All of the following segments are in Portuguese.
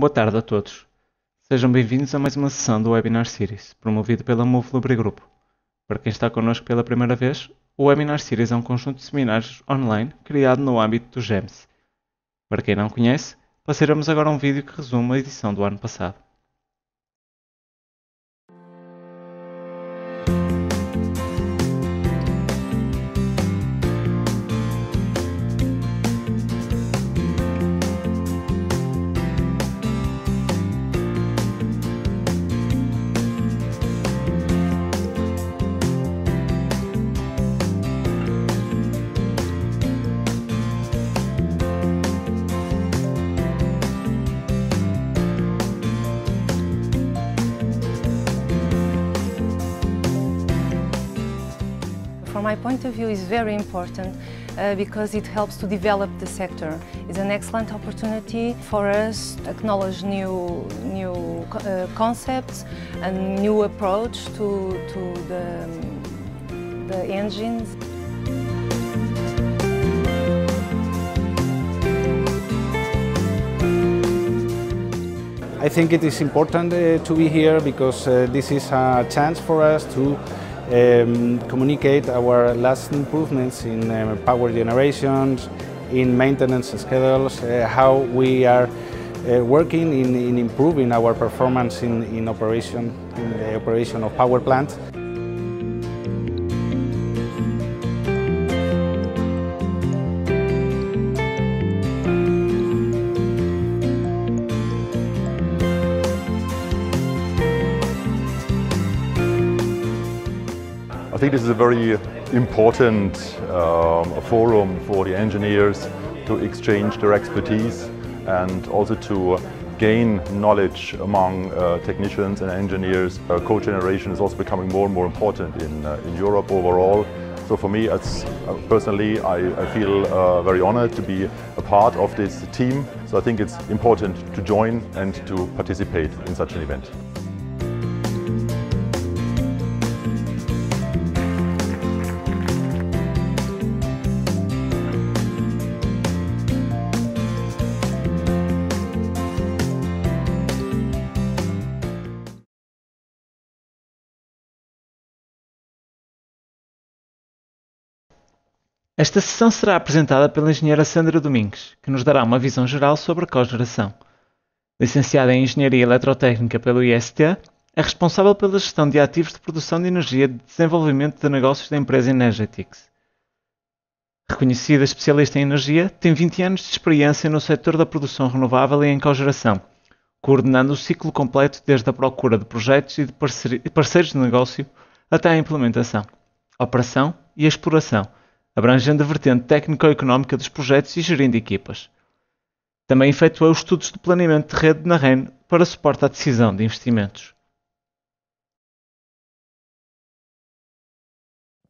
Boa tarde a todos. Sejam bem-vindos a mais uma sessão do Webinar Series, promovido pela Move Libre Grupo. Para quem está connosco pela primeira vez, o Webinar Series é um conjunto de seminários online criado no âmbito do GEMS. Para quem não conhece, passaremos agora um vídeo que resume a edição do ano passado. is very important uh, because it helps to develop the sector. It's an excellent opportunity for us to acknowledge new, new uh, concepts and new approach to, to the, the engines. I think it is important uh, to be here because uh, this is a chance for us to um, communicate our last improvements in um, power generations, in maintenance schedules, uh, how we are uh, working in, in, improving our performance in, in operation, in the operation of power plants. very important um, forum for the engineers to exchange their expertise and also to gain knowledge among uh, technicians and engineers. Uh, co-generation is also becoming more and more important in, uh, in Europe overall. So for me, as, uh, personally, I, I feel uh, very honored to be a part of this team. So I think it's important to join and to participate in such an event. Esta sessão será apresentada pela engenheira Sandra Domingues, que nos dará uma visão geral sobre a cogeração. Licenciada em Engenharia Eletrotécnica pelo IST, é responsável pela gestão de ativos de produção de energia de desenvolvimento de negócios da empresa Energetics. Reconhecida especialista em energia, tem 20 anos de experiência no setor da produção renovável e em cogeração, coordenando o ciclo completo desde a procura de projetos e de parceiros de negócio até a implementação, operação e exploração – abrangendo a vertente técnico-económica dos projetos e gerindo equipas. Também efetuou estudos de planeamento de rede na REN para suporte à decisão de investimentos.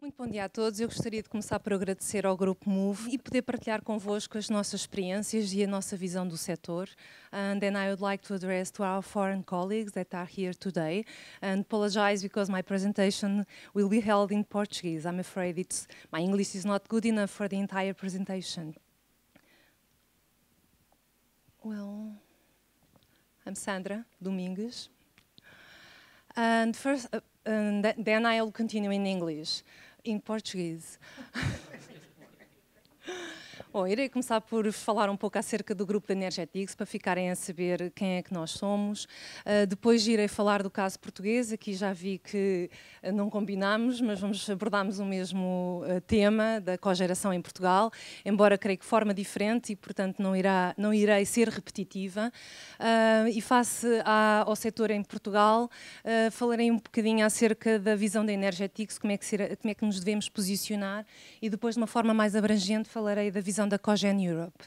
Muito bom dia a todos. Eu gostaria de começar por agradecer ao Grupo Move e poder partilhar convosco as nossas experiências e a nossa visão do setor. And then I would like to address to our foreign colleagues that are here today and apologize because my presentation will be held in Portuguese. I'm afraid it's my English is not good enough for the entire presentation. Well, I'm Sandra Domingues. And first, uh, and th then I'll continue in English. in Portuguese. Bom, irei começar por falar um pouco acerca do grupo da Energetics, para ficarem a saber quem é que nós somos. Uh, depois irei falar do caso português, aqui já vi que ah, não combinámos, mas vamos abordarmos o mesmo uh, tema da cogeração em Portugal, embora creio que forma diferente e, portanto, não, irá, não irei ser repetitiva. Uh, e face à, ao setor em Portugal, falarei um bocadinho acerca da visão da Energetics, como é, que será, como é que nos devemos posicionar e depois, de uma forma mais abrangente, falarei da visão da Cogen Europe.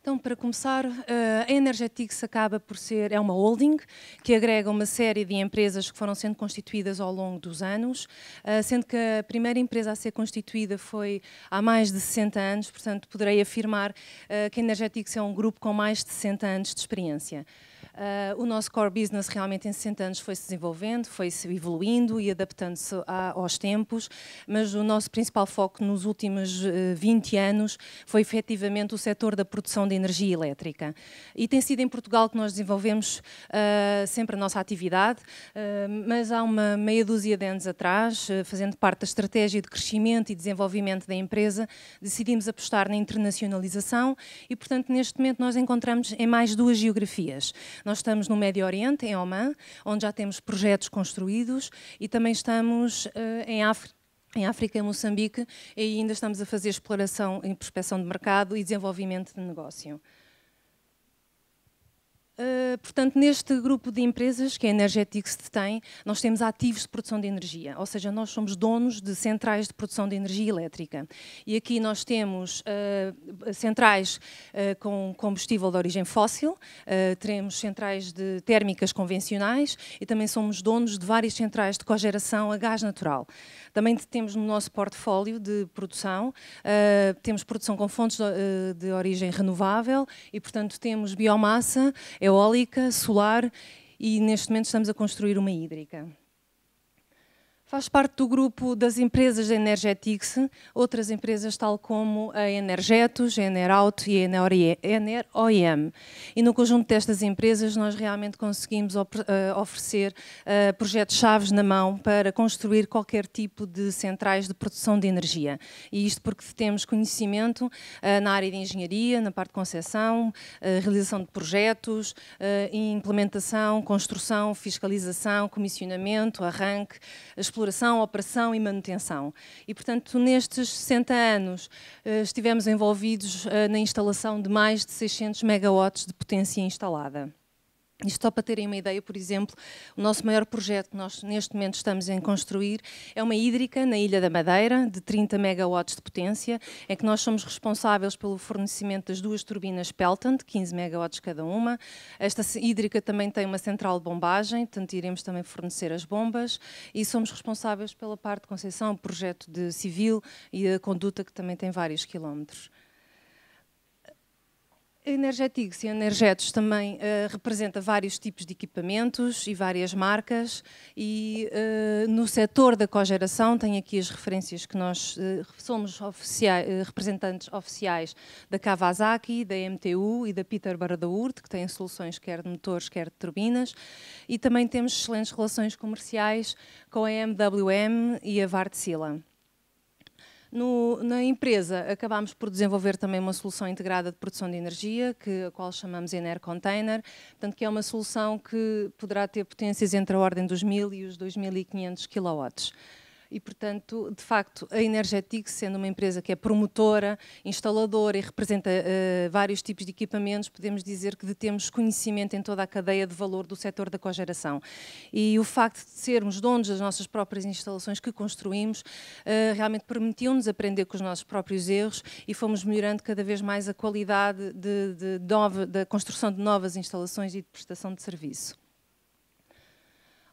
Então, para começar, eh, a Energetics acaba por ser é uma holding que agrega uma série de empresas que foram sendo constituídas ao longo dos anos, eh, sendo que a primeira empresa a ser constituída foi há mais de 60 anos, portanto, poderei afirmar eh, que a Energetics é um grupo com mais de 60 anos de experiência. Uh, o nosso core business realmente em 60 anos foi se desenvolvendo, foi se evoluindo e adaptando-se aos tempos, mas o nosso principal foco nos últimos uh, ah, 20 anos foi efetivamente o setor da produção de energia elétrica. E tem sido em Portugal que nós desenvolvemos uh, sempre a nossa atividade, mas há uma meia dúzia de anos atrás, fazendo parte da estratégia de crescimento e desenvolvimento da empresa, decidimos apostar na internacionalização e, portanto, neste momento nós encontramos em mais duas geografias. Nós estamos no Médio Oriente, em Oman, onde já temos projetos construídos e também estamos uh, em África em África, Moçambique, e ainda estamos a fazer exploração em prospecção de mercado e desenvolvimento de negócio. Eh, portanto, neste grupo de empresas que a Energetics detém, nós temos ativos de produção de energia, ou seja, nós somos donos de centrais de produção de energia elétrica. E aqui nós temos uh, centrais uh, com combustível de origem fóssil, teremos centrais de térmicas convencionais e também somos donos de várias centrais de cogeração a gás natural. Também temos no nosso portfólio de produção, temos produção com fontes de, de origem renovável e, portanto, temos biomassa eólica, solar e neste momento estamos a construir uma hídrica. Faz parte do grupo das empresas da Energetics, outras empresas tal como a Energetos, a Enerauto e a EnerOM. E no conjunto destas empresas nós realmente conseguimos eh, oferecer eh, projetos-chaves na mão para construir qualquer tipo de centrais de produção de energia. E isto porque temos conhecimento eh, na área de engenharia, na parte de concessão, realização de projetos, implementação, construção, fiscalização, comissionamento, arranque, exploração exploração, operação e manutenção. E, portanto, nestes 60 anos eh, estivemos envolvidos eh, na instalação de mais de 600 megawatts de potência instalada. Isto só para terem uma ideia, por exemplo, o nosso maior projeto que nós neste momento estamos em construir é uma hídrica na Ilha da Madeira, de 30 megawatts de potência, em que nós somos responsáveis pelo fornecimento das duas turbinas Pelton, de 15 megawatts cada uma. Esta hídrica também tem uma central de bombagem, portanto iremos também fornecer as bombas e somos responsáveis pela parte de Conceição, o projeto de civil e a conduta que também tem vários quilómetros. Energéticos e Energetos também uh, representa vários tipos de equipamentos e várias marcas e uh, no setor da cogeração tem aqui as referências que nós uh, somos oficiais, representantes oficiais da Kawasaki, da MTU e da Peter Baradaurt, que têm soluções quer de motores, quer de turbinas e também temos excelentes relações comerciais com a MWM e a Wärtsilä. No, na empresa, acabámos por desenvolver também uma solução integrada de produção de energia, que, a qual chamamos Ener Container, portanto, que é uma solução que poderá ter potências entre a ordem dos 1.000 e os 2.500 kW e, portanto, de facto, a Energetix, sendo uma empresa que é promotora, instaladora e representa uh, vários tipos de equipamentos, podemos dizer que detemos conhecimento em toda a cadeia de valor do setor da cogeração. E o facto de sermos donos das nossas próprias instalações que construímos, uh, realmente permitiu-nos aprender com os nossos próprios erros e fomos melhorando cada vez mais a qualidade de, de, de da construção de novas instalações e de prestação de serviço.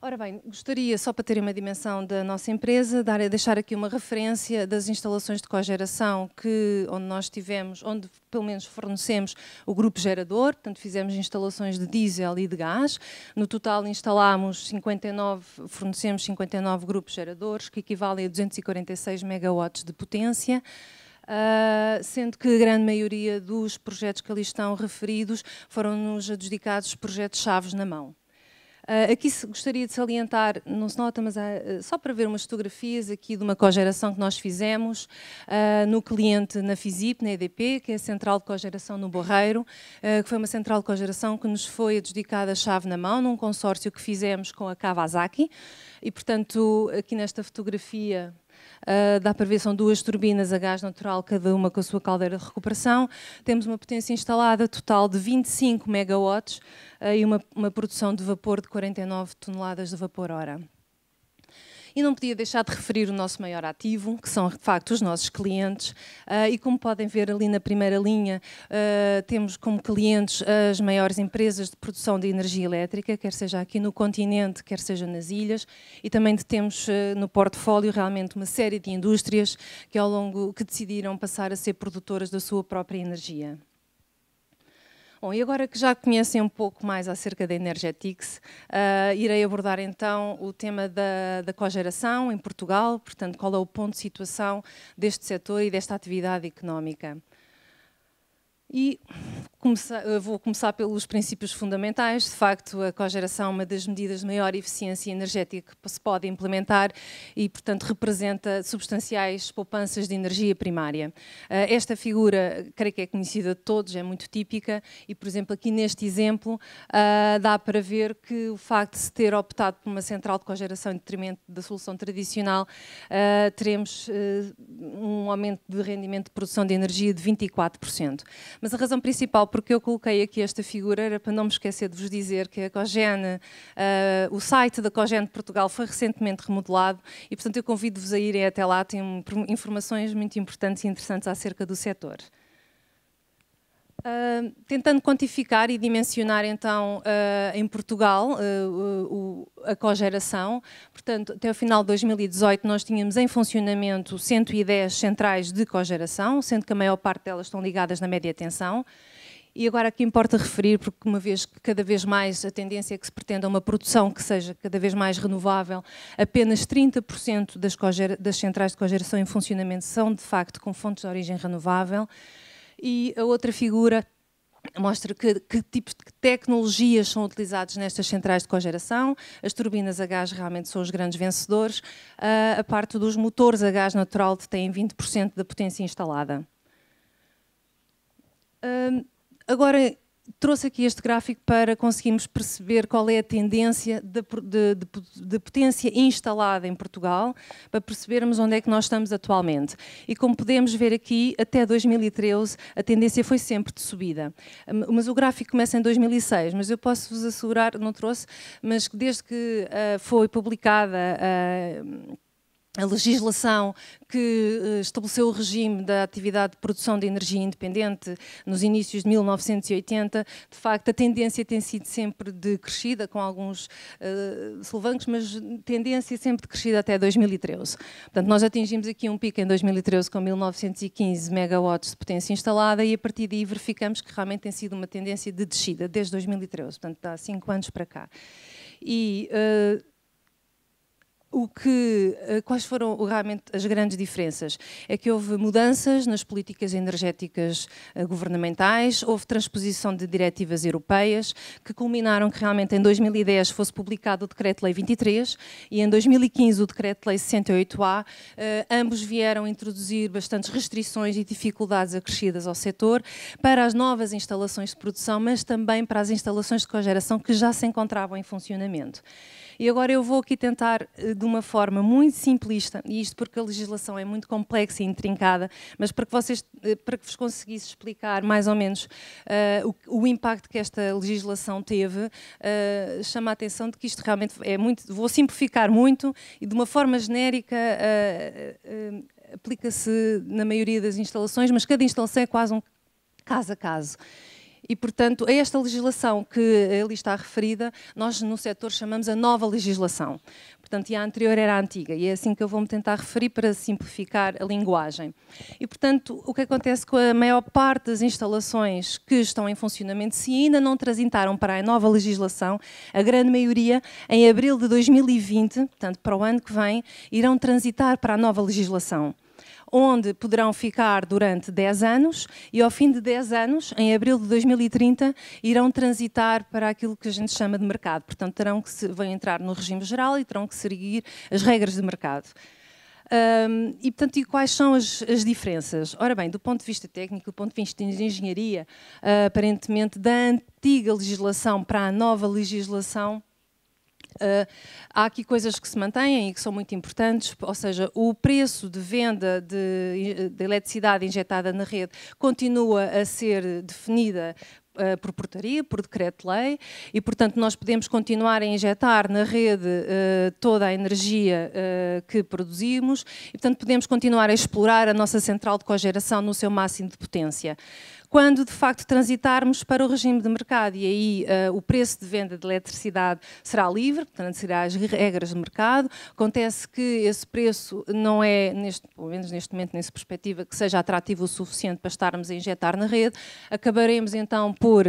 Ora bem, gostaria, só para terem uma dimensão da nossa empresa, dar, deixar aqui uma referência das instalações de cogeração que, onde nós tivemos, onde pelo menos fornecemos o grupo gerador, portanto fizemos instalações de diesel e de gás. No total instalámos 59, fornecemos 59 grupos geradores, que equivalem a 246 megawatts de potência. Uh, sendo que a grande maioria dos projetos que ali estão referidos foram-nos adjudicados projetos chaves na mão. Uh, aqui gostaria de salientar, não se nota, mas uh, só para ver umas fotografias aqui de uma cogeração que nós fizemos uh, no cliente na FISIP, na EDP, que é a central de cogeração no Borreiro, que foi uma central de cogeração que nos foi adjudicada a chave na mão, num consórcio que fizemos com a Kawasaki. E, portanto, aqui nesta fotografia ah, dá para ver, são duas turbinas a gás natural, cada uma com a sua caldeira de recuperação. Temos uma potência instalada total de 25 megawatts uh, e uma, uma produção de vapor de 49 toneladas de vapor-hora. E não podia deixar de referir o nosso maior ativo, que são de facto os nossos clientes. Ah, e como podem ver ali na primeira linha, ah, temos como clientes as maiores empresas de produção de energia elétrica, quer seja aqui no continente, quer seja nas ilhas, e também temos ah, no portfólio realmente uma série de indústrias que ao longo que decidiram passar a ser produtoras da sua própria energia. Bom, e agora que já conhecem um pouco mais acerca da Energetics, uh, irei abordar então o tema da, da cogeração em Portugal, portanto, qual é o ponto de situação deste setor e desta atividade económica. E vou começar pelos princípios fundamentais. De facto, a cogeração é uma das medidas de maior eficiência energética que se pode implementar e, portanto, representa substanciais poupanças de energia primária. Eh, esta figura, creio que é conhecida de todos, é muito típica e, por exemplo, aqui neste exemplo, eh, dá para ver que o facto de se ter optado por uma central de cogeração em detrimento da solução tradicional, eh, teremos um aumento de rendimento de produção de energia de 24%. Mas a razão principal porque eu coloquei aqui esta figura era para não me esquecer de vos dizer que a Cogene, uh, o site da Cogene de Portugal foi recentemente remodelado e, portanto, eu convido-vos a irem até lá, tem informações muito importantes e interessantes acerca do setor. Uh, tentando quantificar e dimensionar então uh, em Portugal uh, a cogeração, portanto até o final de 2018 nós tínhamos em funcionamento 110 centrais de cogeração, sendo que a maior parte delas estão ligadas na média tensão, e agora aqui importa referir, porque uma vez que cada vez mais a tendência é que se pretenda uma produção que seja cada vez mais renovável, apenas 30% das, das centrais de cogeração em funcionamento são de facto com fontes de origem renovável. E a outra figura mostra que, que tipos de tecnologias são utilizados nestas centrais de cogeração. As turbinas a gás realmente são os grandes vencedores. Uh, a parte dos motores a gás natural detém 20% da potência instalada. Uh, agora trouxe aqui este gráfico para conseguirmos perceber qual é a tendência de, de, de, de, potência instalada em Portugal, para percebermos onde é que nós estamos atualmente. E como podemos ver aqui, até 2013 a tendência foi sempre de subida. Hum, mas o gráfico começa em 2006, mas eu posso vos assegurar, não trouxe, mas desde que uh, foi publicada... Uh, a legislação que eh, estabeleceu o regime da atividade de produção de energia independente nos inícios de 1980, de facto a tendência tem sido sempre de crescida, com alguns uh, mas tendência sempre de crescida até 2013. Portanto, nós atingimos aqui um pico em 2013 com 1915 megawatts de potência instalada e a partir daí verificamos que realmente tem sido uma tendência de descida desde 2013, portanto há 5 anos para cá. E... Uh, o que, eh, quais foram realmente as grandes diferenças? É que houve mudanças nas políticas energéticas eh, governamentais, houve transposição de diretivas europeias, que culminaram que realmente em 2010 fosse publicado o Decreto-Lei 23 e em 2015 o Decreto-Lei 68A. Eh, ambos vieram introduzir bastantes restrições e dificuldades acrescidas ao setor para as novas instalações de produção, mas também para as instalações de cogeração que já se encontravam em funcionamento. E agora eu vou aqui tentar, eh, de uma forma muito simplista, e isto porque a legislação é muito complexa e intrincada, mas para que, vocês, eh, para que vos conseguisse explicar mais ou menos uh, o, o, impacto que esta legislação teve, uh, chama a atenção de que isto realmente é muito. Vou simplificar muito e de uma forma genérica. Uh, aplica-se na maioria das instalações, mas cada instalação é quase um caso a caso. E, portanto, a esta legislação que ali está referida, nós no setor chamamos a nova legislação. Portanto, e a anterior era a antiga, e é assim que eu vou-me tentar referir para simplificar a linguagem. E, portanto, o que acontece com a maior parte das instalações que estão em funcionamento, se ainda não transitaram para a nova legislação, a grande maioria, em abril de 2020, portanto, para o ano que vem, irão transitar para a nova legislação onde poderão ficar durante 10 anos e, ao fim de 10 anos, em abril de 2030, irão transitar para aquilo que a gente chama de mercado. Portanto, terão que se, vão entrar no regime geral e terão que seguir as regras de mercado. Um, e, portanto, e quais são as, as, diferenças? Ora bem, do ponto de vista técnico, do ponto de vista de engenharia, uh, aparentemente da antiga legislação para a nova legislação, Uh, há aqui coisas que se mantêm e que são muito importantes, ou seja, o preço de venda de, de eletricidade injetada na rede continua a ser definida uh, por portaria, por decreto-lei, e portanto nós podemos continuar a injetar na rede uh, toda a energia que produzimos e portanto podemos continuar a explorar a nossa central de cogeração no seu máximo de potência quando de facto transitarmos para o regime de mercado. E aí uh, o preço de venda de eletricidade será livre, portanto, será as regras de mercado. Acontece que esse preço não é, neste, pelo menos neste momento, nem se perspectiva, que seja atrativo o suficiente para estarmos a injetar na rede. Acabaremos então por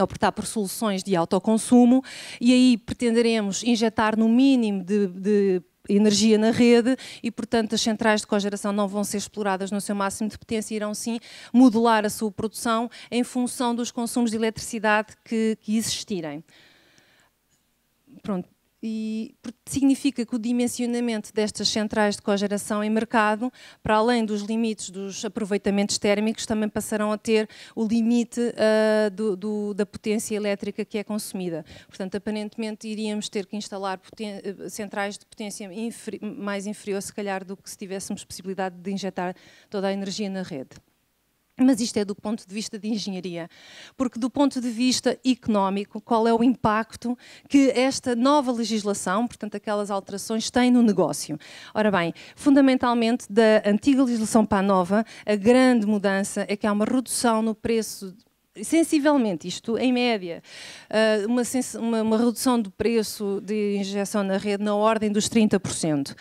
optar por soluções de autoconsumo e aí pretenderemos injetar no mínimo de, de energia na rede e, portanto, as centrais de cogeração não vão ser exploradas no seu máximo de potência, irão sim modular a sua produção em função dos consumos de eletricidade que, que existirem. Pronto, e significa que o dimensionamento destas centrais de cogeração em mercado, para além dos limites dos aproveitamentos térmicos, também passarão a ter o limite uh, do, do, da potência elétrica que é consumida. Portanto, aparentemente iríamos ter que instalar ah, centrais de potência inferi mais inferior, se calhar, do que se tivéssemos possibilidade de injetar toda a energia na rede. Mas isto é do ponto de vista de engenharia, porque do ponto de vista económico, qual é o impacto que esta nova legislação, portanto aquelas alterações, tem no negócio? Ora bem, fundamentalmente da antiga legislação para a nova, a grande mudança é que há uma redução no preço sensivelmente, isto em média, ah, uma, uma, uma redução do preço de injeção na rede na ordem dos 30%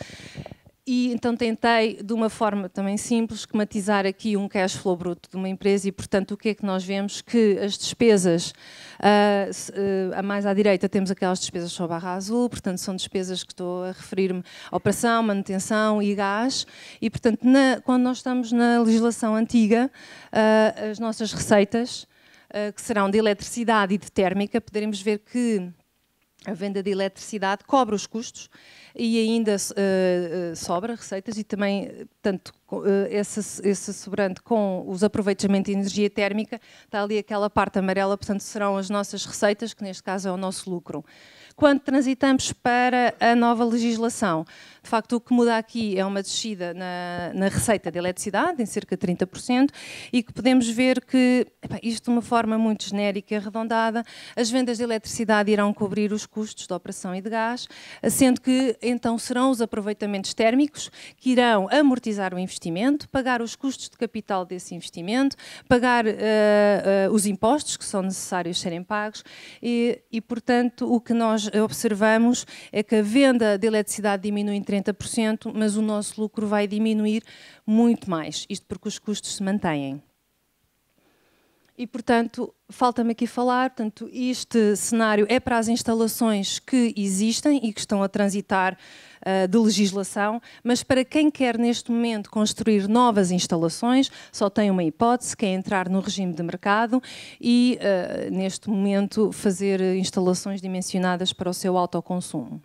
e então tentei, de uma forma também simples, esquematizar aqui um cash flow bruto de uma empresa e, portanto, o que é que nós vemos? Que as despesas, uh, a mais à direita temos aquelas despesas sob barra azul, portanto, são despesas que estou a referir-me a operação, manutenção e gás, e, portanto, na, quando nós estamos na legislação antiga, uh, as nossas receitas, uh, que serão de eletricidade e de térmica, poderemos ver que a venda de eletricidade cobra os custos e ainda uh, sobra receitas e também, tanto uh, esse, esse, sobrante com os aproveitamentos de energia térmica, está ali aquela parte amarela, portanto serão as nossas receitas, que neste caso é o nosso lucro. Quando transitamos para a nova legislação, de facto, o que muda aqui é uma descida na, na receita de eletricidade, em cerca de 30%, e que podemos ver que, isto de uma forma muito genérica e arredondada, as vendas de eletricidade irão cobrir os custos de operação e de gás, sendo que então serão os aproveitamentos térmicos que irão amortizar o investimento, pagar os custos de capital desse investimento, pagar uh, uh, os impostos que são necessários serem pagos e, e, portanto, o que nós observamos é que a venda de eletricidade diminui 30%, mas o nosso lucro vai diminuir muito mais, isto porque os custos se mantêm. E, portanto, falta-me aqui falar, portanto, este cenário é para as instalações que existem e que estão a transitar uh, de legislação, mas para quem quer neste momento construir novas instalações, só tem uma hipótese, que é entrar no regime de mercado e, uh, neste momento, fazer instalações dimensionadas para o seu autoconsumo.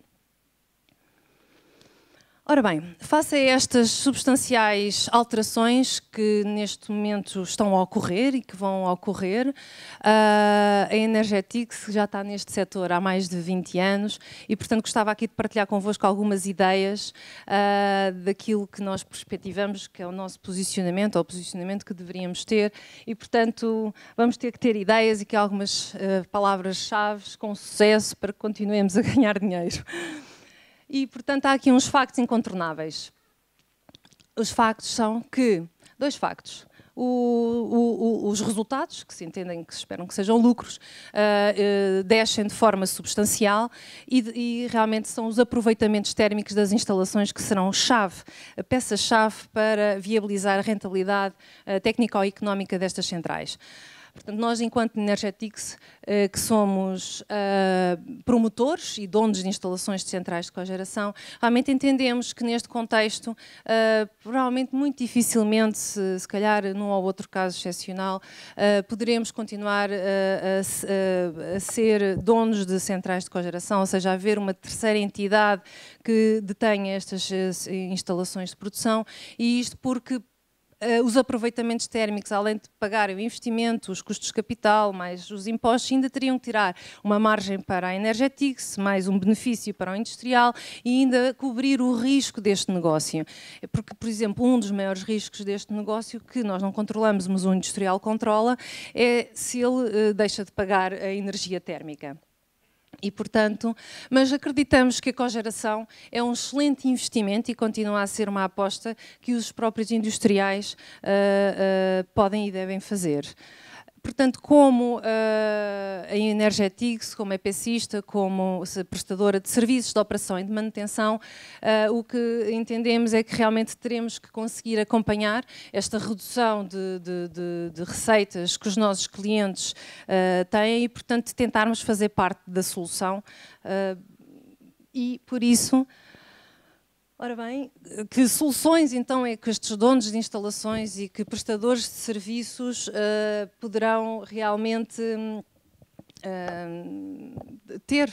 Ora bem, face a estas substanciais alterações que neste momento estão a ocorrer e que vão ocorrer, ah, a Energetics já está neste setor há mais de 20 anos e, portanto, gostava aqui de partilhar convosco algumas ideias ah, daquilo que nós perspectivamos que é o nosso posicionamento, ou o posicionamento que deveríamos ter e, portanto, vamos ter que ter ideias e que algumas ah, palavras-chave com sucesso para que continuemos a ganhar dinheiro. E, portanto, há aqui uns factos incontornáveis. Os factos são que, dois factos, o, o, os resultados, que se entendem que se esperam que sejam lucros, uh, uh, descem de forma substancial e, e, realmente são os aproveitamentos térmicos das instalações que serão chave, peça-chave para viabilizar a rentabilidade uh, técnico-económica destas centrais. Portanto, nós, enquanto Energetics, eh, que somos eh, promotores e donos de instalações de centrais de cogeração, realmente entendemos que neste contexto, eh, provavelmente muito dificilmente, se, calhar num ou outro caso excepcional, poderemos continuar a ser donos de centrais de cogeração, ou seja, haver uma terceira entidade que detenha estas instalações de produção, e isto porque eh, os aproveitamentos térmicos, além de pagarem o investimento, os custos de capital, mais os impostos, ainda teriam que tirar uma margem para a Energetics, mais um benefício para o industrial e ainda cobrir o risco deste negócio. É porque, por exemplo, um dos maiores riscos deste negócio, que nós não controlamos, mas o industrial controla, é se ele eh, deixa de pagar a energia térmica. E, portanto, mas acreditamos que a cogeração é um excelente investimento e continua a ser uma aposta que os próprios industriais uh, uh, podem e devem fazer. Portanto, como uh, a Energetix, como EPCista, como prestadora de serviços de operação e de manutenção, uh, o que entendemos é que realmente teremos que conseguir acompanhar esta redução de, de, de, de receitas que os nossos clientes uh, têm e, portanto, tentarmos fazer parte da solução. e, por isso, Ora bem, que soluções então é que estes donos de instalações e que prestadores de serviços uh, poderão realmente uh, ter?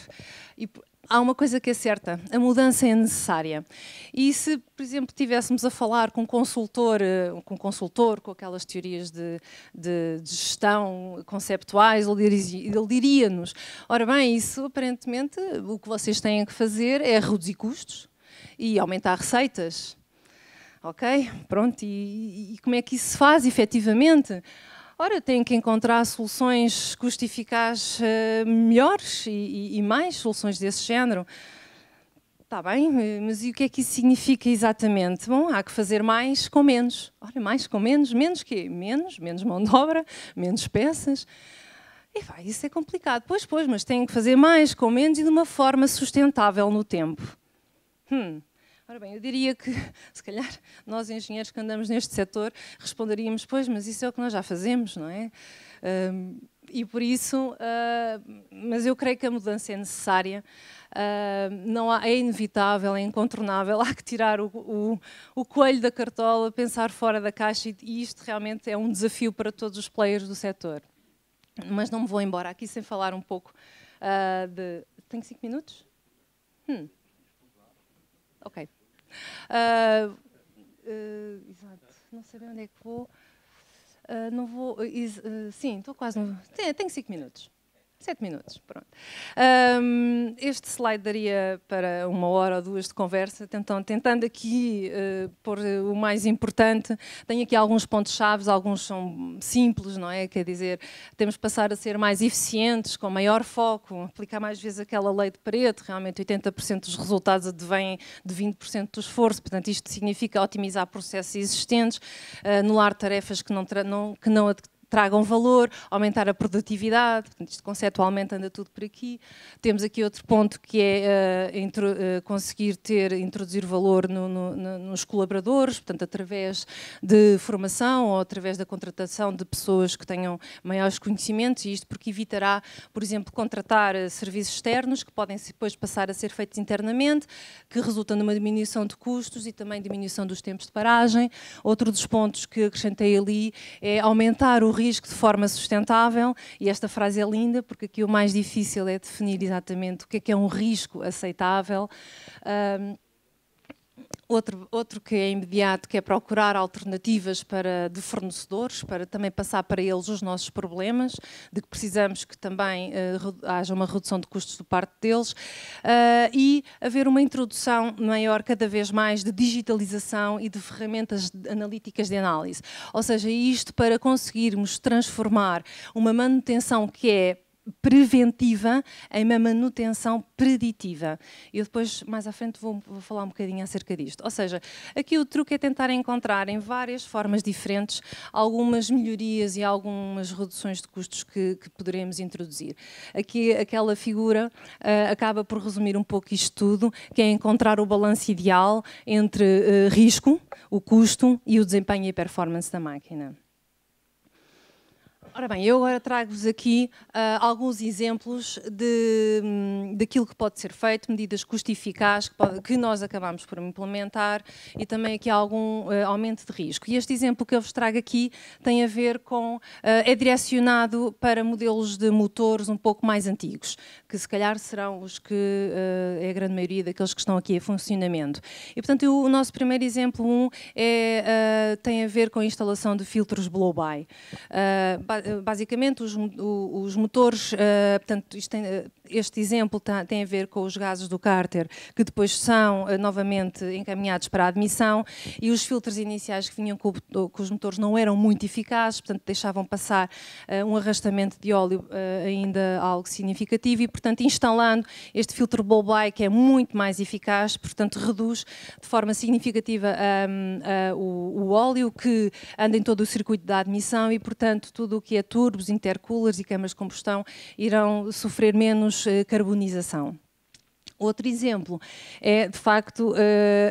E, há uma coisa que é certa, a mudança é necessária. E se, por exemplo, tivéssemos a falar com um consultor, eh, com um consultor, com aquelas teorias de, de, de gestão conceptuais, ele diria-nos, ora bem, isso aparentemente o que vocês têm que fazer é reduzir custos, e aumentar receitas. Ok? Pronto, e, e como é que isso se faz efetivamente? Ora, tem que encontrar soluções custo-eficaz uh, melhores e, e, e, mais soluções desse género. Está bem, eh, mas e o que é que isso significa exatamente? Bom, há que fazer mais com menos. Ora, mais com menos, menos quê? Menos, menos mão de obra, menos peças. E vai, isso é complicado. Pois, pois, mas tem que fazer mais com menos e de uma forma sustentável no tempo. Hum. Ora bem, eu diria que, se calhar, nós engenheiros que andamos neste setor responderíamos, pois, mas isso é o que nós já fazemos, não é? Uh, e por isso, uh, mas eu creio que a mudança é necessária, uh, não há, é inevitável, é incontornável, há que tirar o, o, o, coelho da cartola, pensar fora da caixa e, e isto realmente é um desafio para todos os players do setor. Mas não me vou embora aqui sem falar um pouco ah, de... Tenho cinco minutos? Hum. Ok. Uh, uh, exato. Não sei bem onde é que vou. Uh, não vou. sim, estou quase. No... Tenho 5 minutos. Sete minutos, pronto. Um, este slide daria para uma hora ou duas de conversa, então, tentando aqui uh, pôr o mais importante. Tenho aqui alguns pontos-chave, alguns são simples, não é? Quer dizer, temos que passar a ser mais eficientes, com maior foco, aplicar mais vezes aquela lei de Pareto, realmente 80% dos resultados advêm de 20% do esforço, portanto, isto significa otimizar processos existentes, anular tarefas que não, não, que não tragam valor, aumentar a produtividade, isto conceptualmente anda tudo por aqui. Temos aqui outro ponto que é uh, intro, uh, conseguir ter, introduzir valor no, no, no, nos colaboradores, portanto, através de formação ou através da contratação de pessoas que tenham maiores conhecimentos, e isto porque evitará, por exemplo, contratar eh, serviços externos que podem depois passar a ser feitos internamente, que resultam numa diminuição de custos e também diminuição dos tempos de paragem. Outro dos pontos que acrescentei ali é aumentar o risco de forma sustentável, e esta frase é linda, porque aqui o mais difícil é definir exatamente o que é que é um risco aceitável. Um, Outro, outro que é imediato, que é procurar alternativas para, de fornecedores, para também passar para eles os nossos problemas, de que precisamos que também uh, haja uma redução de custos do parte deles, uh, e haver uma introdução maior, cada vez mais, de digitalização e de ferramentas analíticas de análise. Ou seja, isto para conseguirmos transformar uma manutenção que é preventiva em uma manutenção preditiva. Eu depois, mais à frente, vou, vou, falar um bocadinho acerca disto. Ou seja, aqui o truque é tentar encontrar em várias formas diferentes algumas melhorias e algumas reduções de custos que, que poderemos introduzir. Aqui aquela figura uh, acaba por resumir um pouco isto tudo, que é encontrar o balanço ideal entre uh, risco, o custo e o desempenho e performance da máquina. Ora bem, eu agora trago-vos aqui uh, alguns exemplos de, um, daquilo que pode ser feito, medidas custo que, pode, que nós acabamos por implementar e também aqui algum uh, aumento de risco. E este exemplo que eu vos trago aqui tem a ver com, uh, é direcionado para modelos de motores um pouco mais antigos, que se calhar serão os que é a grande maioria daqueles que estão aqui a funcionamento. E portanto o nosso primeiro exemplo um é, tem a ver com a instalação de filtros blow-by eh, basicamente os, os motores, eh, portanto, isto tem, eh, este exemplo tá, tem a ver com os gases do cárter, que depois são uh, novamente encaminhados para a admissão, e os filtros iniciais que vinham com, com os motores não eram muito eficazes, portanto deixavam passar uh, um arrastamento de óleo eh, ainda algo significativo, e portanto instalando este filtro Bolbai, que é muito mais eficaz, portanto reduz de forma significativa um, o, o óleo que anda em todo o circuito da admissão e portanto tudo o que é turbos, intercoolers e câmaras de combustão irão sofrer menos eh, carbonização. Outro exemplo é, de facto, uh,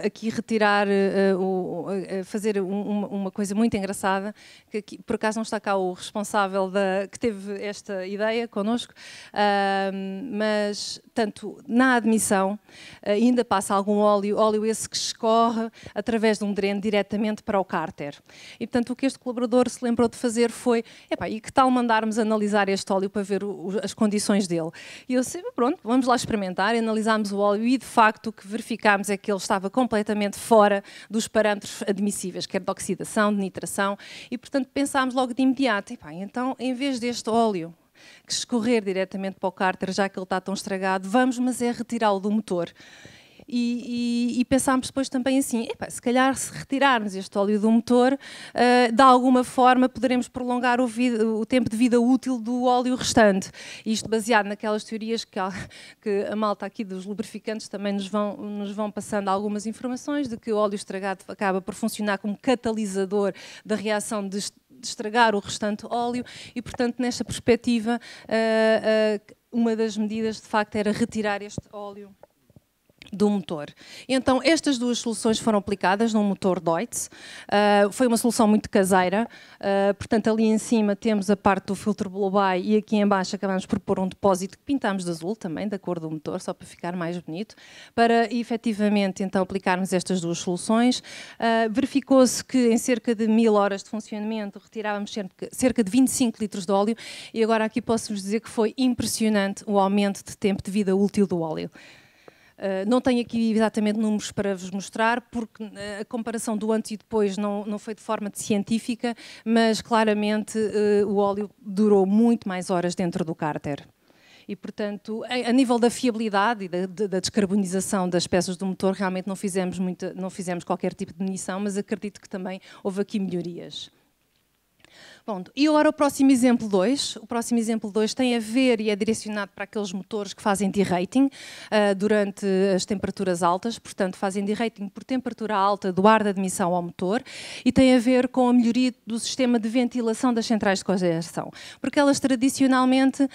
aqui retirar, uh, uh, fazer um, uma coisa muito engraçada, que aqui, por acaso não está cá o responsável da, que teve esta ideia connosco, mas tanto na admissão ainda passa algum óleo, óleo esse que escorre através de um dreno diretamente para o cárter. E portanto o que este colaborador se lembrou de fazer foi, e que tal mandarmos analisar este óleo para ver o, as condições dele? E eu disse, pronto, vamos lá experimentar, analisar o óleo e de facto o que verificámos é que ele estava completamente fora dos parâmetros admissíveis, quer de oxidação, de nitração, e portanto pensámos logo de imediato, então em vez deste óleo que escorrer diretamente para o cárter, já que ele está tão estragado, vamos mas é retirá-lo do motor e, e, e pensámos depois também assim, epa, se calhar se retirarmos este óleo do motor, uh, de alguma forma poderemos prolongar o, vida, o, tempo de vida útil do óleo restante. Isto baseado naquelas teorias que, que a malta aqui dos lubrificantes também nos vão, nos vão passando algumas informações de que o óleo estragado acaba por funcionar como catalisador da reação de de estragar o restante óleo e, portanto, nesta perspectiva, eh, eh, uma das medidas de facto era retirar este óleo do motor. Então, estas duas soluções foram aplicadas num motor Deutz. Uh, foi uma solução muito caseira, uh, portanto, ali em cima temos a parte do filtro blow by e aqui em baixo acabamos por pôr um depósito que pintámos de azul também, da cor do motor, só para ficar mais bonito, para efetivamente então aplicarmos estas duas soluções. Uh, Verificou-se que em cerca de mil horas de funcionamento retirávamos cerca de 25 litros de óleo e agora aqui posso-vos dizer que foi impressionante o aumento de tempo de vida útil do óleo. Eh, não tenho aqui exatamente números para vos mostrar, porque eh, a comparação do antes e depois não, não foi de forma científica, mas claramente uh, o óleo durou muito mais horas dentro do cárter. E, portanto, a, nível da fiabilidade e da, da, descarbonização das peças do motor, realmente não fizemos, muita, não fizemos qualquer tipo de munição, mas acredito que também houve aqui melhorias. Bom, E agora o próximo exemplo 2. O próximo exemplo 2 tem a ver e é direcionado para aqueles motores que fazem derating uh, durante as temperaturas altas, portanto fazem derating por temperatura alta do ar de admissão ao motor e tem a ver com a melhoria do sistema de ventilação das centrais de cogeração. porque elas tradicionalmente uh,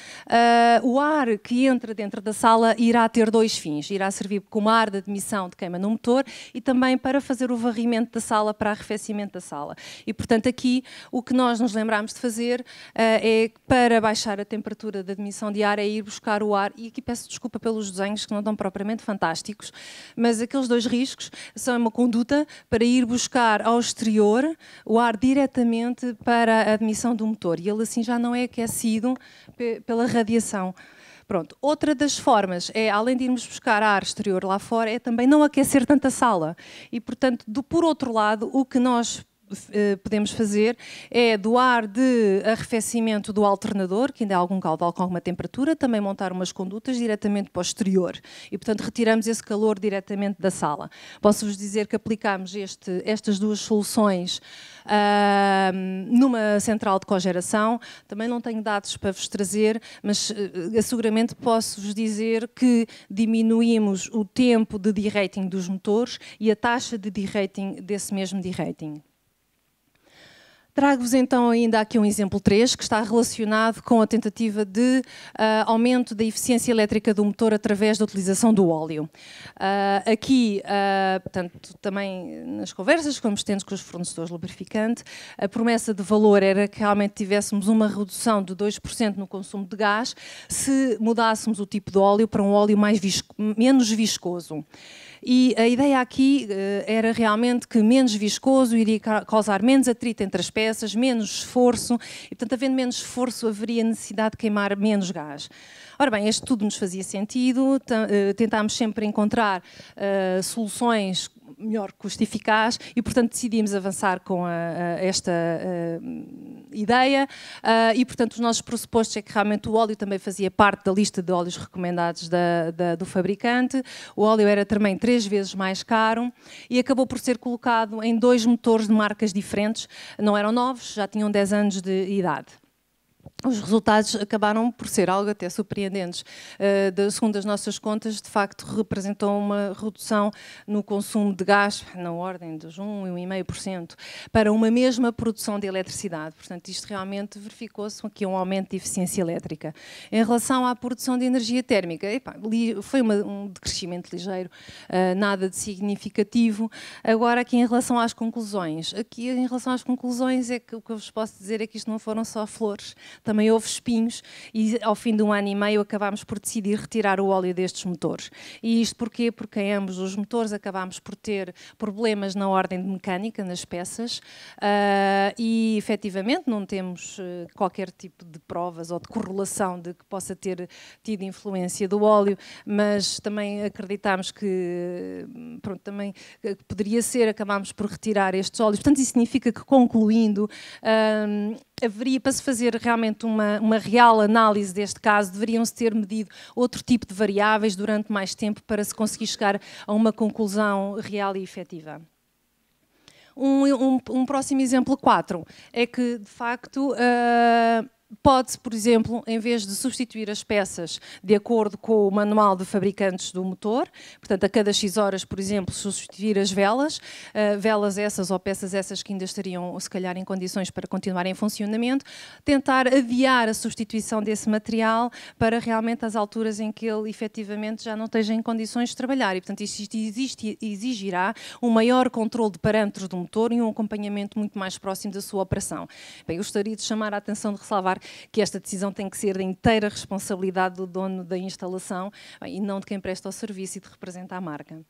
o ar que entra dentro da sala irá ter dois fins, irá servir como ar de admissão de queima no motor e também para fazer o varrimento da sala para arrefecimento da sala. E portanto aqui o que nós nos lembrámos de fazer uh, é para baixar a temperatura da admissão de ar é ir buscar o ar, e aqui peço desculpa pelos desenhos que não estão propriamente fantásticos, mas aqueles dois riscos são uma conduta para ir buscar ao exterior o ar diretamente para a admissão do motor e ele assim já não é aquecido pela radiação. Pronto. Outra das formas é, além de irmos buscar ar exterior lá fora, é também não aquecer tanta sala. E, portanto, do, por outro lado, o que nós eh, podemos fazer é doar de arrefecimento do alternador, que ainda há é algum caldo com alguma temperatura, também montar umas condutas diretamente para o exterior e, portanto, retiramos esse calor diretamente da sala. Posso-vos dizer que aplicámos este, estas duas soluções uh, numa central de cogeração. Também não tenho dados para vos trazer, mas uh, seguramente posso-vos dizer que diminuímos o tempo de derating dos motores e a taxa de derating desse mesmo derating. Trago-vos então ainda aqui um exemplo 3, que está relacionado com a tentativa de uh, aumento da eficiência elétrica do motor através da utilização do óleo. Uh, aqui, uh, portanto, também nas conversas que fomos tendo com os fornecedores lubrificantes, a promessa de valor era que realmente tivéssemos uma redução de 2% no consumo de gás se mudássemos o tipo de óleo para um óleo mais visco menos viscoso. E a ideia aqui eh, era realmente que menos viscoso iria causar menos atrito entre as peças, menos esforço, e portanto, havendo menos esforço, haveria necessidade de queimar menos gás. Ora bem, este tudo nos fazia sentido, eh, tentámos sempre encontrar uh, soluções melhor custo-eficaz e, portanto, decidimos avançar com a, a esta a, eh, ideia eh, e, portanto, os nossos pressupostos é que realmente o óleo também fazia parte da lista de óleos recomendados da, da, do fabricante, o óleo era também três vezes mais caro e acabou por ser colocado em dois motores de marcas diferentes, não eram novos, já tinham 10 anos de idade os resultados acabaram por ser algo até surpreendentes. Uh, segundo as nossas contas, de facto, representou uma redução no consumo de gás, na ordem dos 1,5%, para uma mesma produção de eletricidade. Portanto, isto realmente verificou-se aqui um aumento de eficiência elétrica. Em relação à produção de energia térmica, li, foi uma, um decrescimento ligeiro, uh, nada de significativo. Agora, aqui em relação às conclusões, aqui em relação às conclusões, é que o que eu vos posso dizer é que isto não foram só flores, também também houve espinhos e ao fim de um ano e meio acabámos por decidir retirar o óleo destes motores. E isto porquê? Porque em ambos os motores acabámos por ter problemas na ordem de mecânica, nas peças, uh, e efetivamente não temos ah, qualquer tipo de provas ou de correlação de que possa ter tido influência do óleo, mas também acreditámos que pronto, também que poderia ser, acabámos por retirar estes óleos. Portanto, isso significa que concluindo. Uh, haveria para se fazer realmente uma, uma real análise deste caso, deveriam-se ter medido outro tipo de variáveis durante mais tempo para se conseguir chegar a uma conclusão real e efetiva. Um, um, um próximo exemplo, 4, é que, de facto, uh, Pode-se, por exemplo, em vez de substituir as peças de acordo com o manual de fabricantes do motor, portanto, a cada X horas, por exemplo, substituir as velas, uh, velas essas ou peças essas que ainda estariam, se calhar, em condições para continuar em funcionamento, tentar adiar a substituição desse material para realmente as alturas em que ele efetivamente já não esteja em condições de trabalhar. E, portanto, isto existe, exigirá um maior controle de parâmetros do motor e um acompanhamento muito mais próximo da sua operação. Bem, eu gostaria de chamar a atenção, de ressalvar que esta decisão tem que ser da inteira responsabilidade do dono da instalação ah, e não de quem presta o serviço e de representa a marca.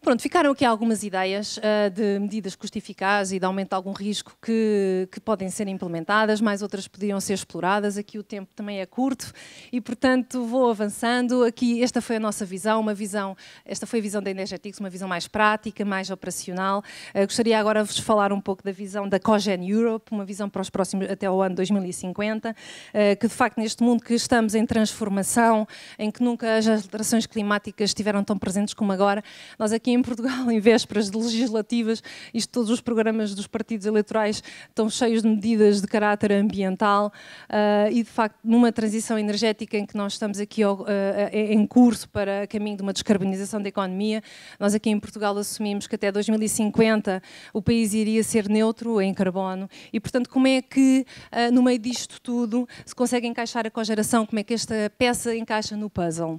Pronto, ficaram aqui algumas ideias uh, de medidas custo e de aumento de algum risco que, que podem ser implementadas, mais outras podiam ser exploradas. Aqui o tempo também é curto e, portanto, vou avançando. Aqui, esta foi a nossa visão, uma visão, esta foi a visão da Energetics, uma visão mais prática, mais operacional. Uh, gostaria agora de vos falar um pouco da visão da Cogen Europe, uma visão para os próximos, até ao ano 2050, uh, eh, que de facto neste mundo que estamos em transformação, em que nunca as alterações climáticas estiveram tão presentes como agora, nós aqui aqui em Portugal, em vésperas de legislativas, isto, todos os programas dos partidos eleitorais estão cheios de medidas de caráter ambiental uh, e, de facto, numa transição energética em que nós estamos aqui ao, uh, em curso para caminho de uma descarbonização da economia, nós aqui em Portugal assumimos que até 2050 o país iria ser neutro em carbono e, portanto, como é que, uh, no meio disto tudo, se consegue encaixar a cogeração, como é que esta peça encaixa no puzzle?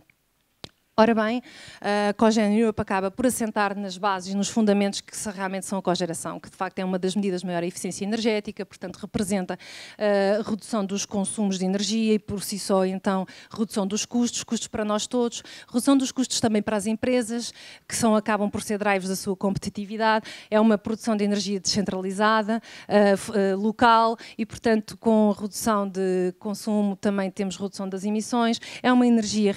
Ora bem, a Cogen Europe acaba por assentar nas bases, nos fundamentos que realmente são a cogeração, que de facto é uma das medidas de maior eficiência energética, portanto representa a eh, redução dos consumos de energia e por si só então redução dos custos, custos para nós todos, redução dos custos também para as empresas, que são, acabam por ser drivers da sua competitividade, é uma produção de energia descentralizada, eh, eh, local e portanto com redução de consumo também temos redução das emissões, é uma energia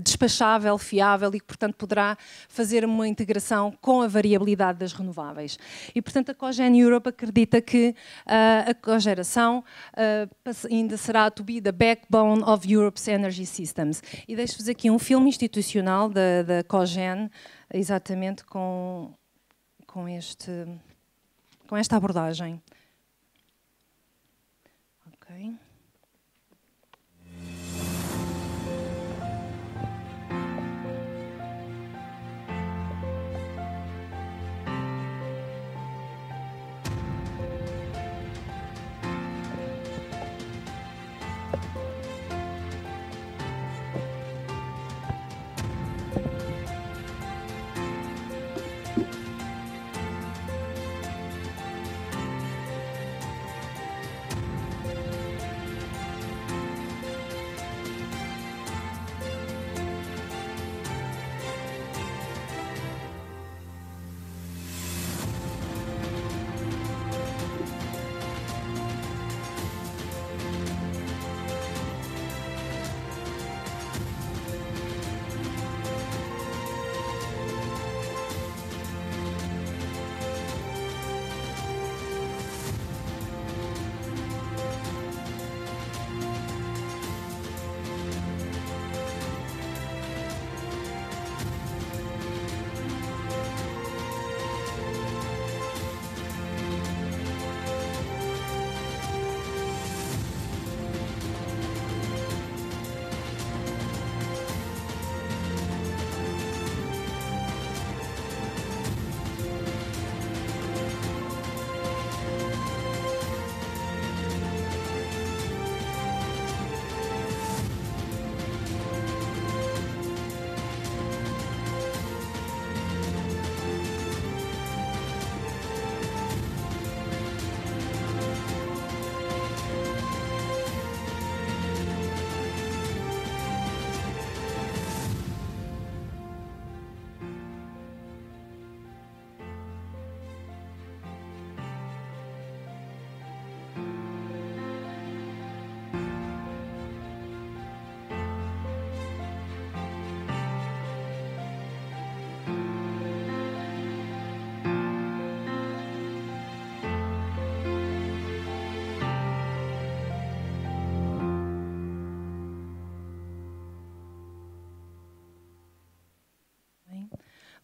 despachada, estável, fiável e que, portanto, poderá fazer uma integração com a variabilidade das renováveis. E, portanto, a Cogen Europe acredita que uh, a cogeração uh, ainda será to be the backbone of Europe's energy systems. E deixo-vos aqui um filme institucional da, da Cogen, exatamente com, com, este, com esta abordagem. Okay.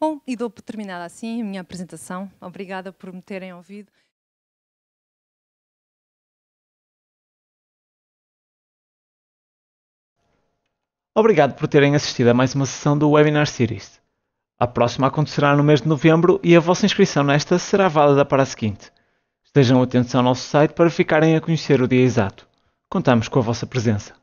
Bom, e dou por terminada assim a minha apresentação. Obrigada por me terem ouvido. Obrigado por terem assistido a mais uma sessão do Webinar Series. A próxima acontecerá no mês de novembro e a vossa inscrição nesta será válida para a seguinte. Estejam atentos ao nosso site para ficarem a conhecer o dia exato. Contamos com a vossa presença.